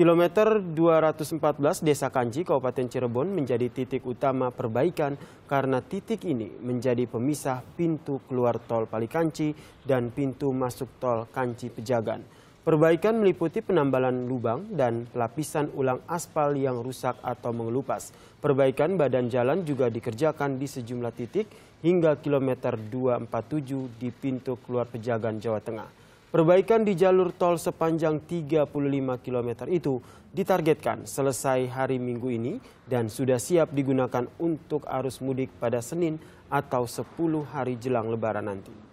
Kilometer 214 Desa Kanji, Kabupaten Cirebon menjadi titik utama perbaikan karena titik ini menjadi pemisah pintu keluar tol Palikanci dan pintu masuk tol Kanci Pejagan. Perbaikan meliputi penambalan lubang dan pelapisan ulang aspal yang rusak atau mengelupas. Perbaikan badan jalan juga dikerjakan di sejumlah titik hingga kilometer 247 di pintu keluar Pejagan, Jawa Tengah. Perbaikan di jalur tol sepanjang 35 km itu ditargetkan selesai hari Minggu ini dan sudah siap digunakan untuk arus mudik pada Senin atau 10 hari jelang lebaran nanti.